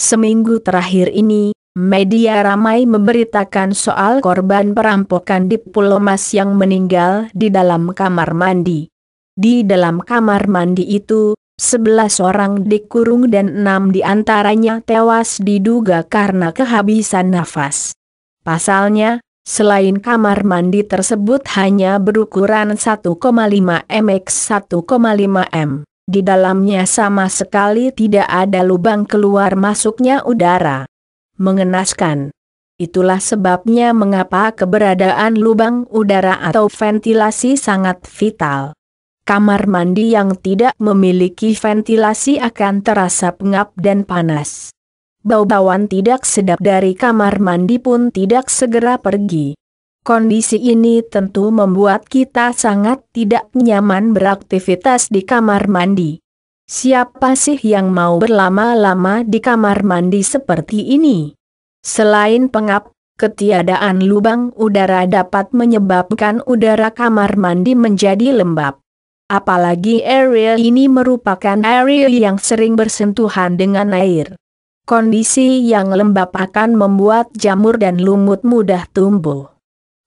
Seminggu terakhir ini, media ramai memberitakan soal korban perampokan di Pulau Mas yang meninggal di dalam kamar mandi. Di dalam kamar mandi itu, sebelas orang dikurung dan enam diantaranya tewas diduga karena kehabisan nafas. Pasalnya, selain kamar mandi tersebut hanya berukuran 1,5 m x 1,5 m. Di dalamnya sama sekali tidak ada lubang keluar masuknya udara. Mengenaskan. Itulah sebabnya mengapa keberadaan lubang udara atau ventilasi sangat vital. Kamar mandi yang tidak memiliki ventilasi akan terasa pengap dan panas. Bau-bauan tidak sedap dari kamar mandi pun tidak segera pergi. Kondisi ini tentu membuat kita sangat tidak nyaman beraktivitas di kamar mandi. Siapa sih yang mau berlama-lama di kamar mandi seperti ini? Selain pengap, ketiadaan lubang udara dapat menyebabkan udara kamar mandi menjadi lembab. Apalagi area ini merupakan area yang sering bersentuhan dengan air. Kondisi yang lembab akan membuat jamur dan lumut mudah tumbuh.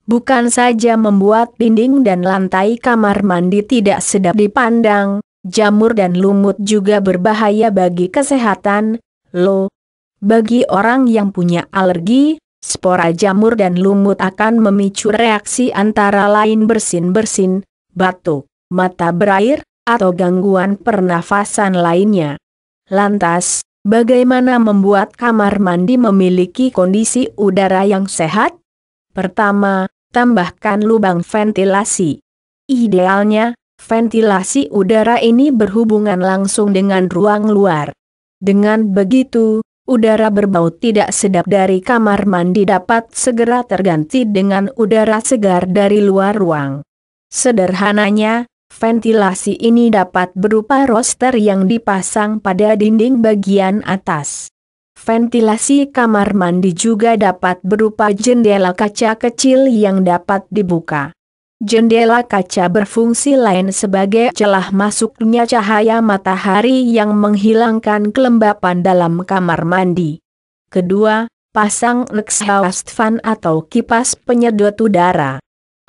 Bukan saja membuat dinding dan lantai kamar mandi tidak sedap dipandang, jamur dan lumut juga berbahaya bagi kesehatan, lo. Bagi orang yang punya alergi, spora jamur dan lumut akan memicu reaksi antara lain bersin-bersin, batuk, mata berair, atau gangguan pernafasan lainnya. Lantas, bagaimana membuat kamar mandi memiliki kondisi udara yang sehat? Pertama, tambahkan lubang ventilasi. Idealnya, ventilasi udara ini berhubungan langsung dengan ruang luar. Dengan begitu, udara berbau tidak sedap dari kamar mandi dapat segera terganti dengan udara segar dari luar ruang. Sederhananya, ventilasi ini dapat berupa roster yang dipasang pada dinding bagian atas. Ventilasi kamar mandi juga dapat berupa jendela kaca kecil yang dapat dibuka. Jendela kaca berfungsi lain sebagai celah masuknya cahaya matahari yang menghilangkan kelembapan dalam kamar mandi. Kedua, pasang exhaust fan atau kipas penyedot udara.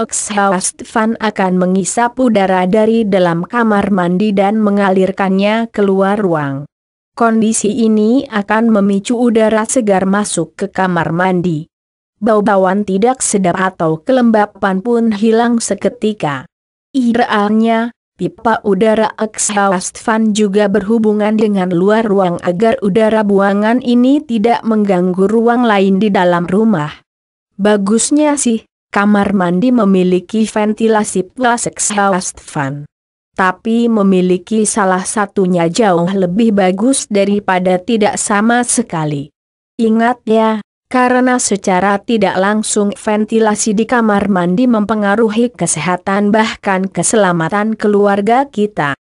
Exhaust fan akan mengisap udara dari dalam kamar mandi dan mengalirkannya keluar ruang. Kondisi ini akan memicu udara segar masuk ke kamar mandi. Bau-bauan tidak sedap atau kelembapan pun hilang seketika. Idealnya, pipa udara exhaust fan juga berhubungan dengan luar ruang agar udara buangan ini tidak mengganggu ruang lain di dalam rumah. Bagusnya sih, kamar mandi memiliki ventilasi plus exhaust fan tapi memiliki salah satunya jauh lebih bagus daripada tidak sama sekali. Ingat ya, karena secara tidak langsung ventilasi di kamar mandi mempengaruhi kesehatan bahkan keselamatan keluarga kita.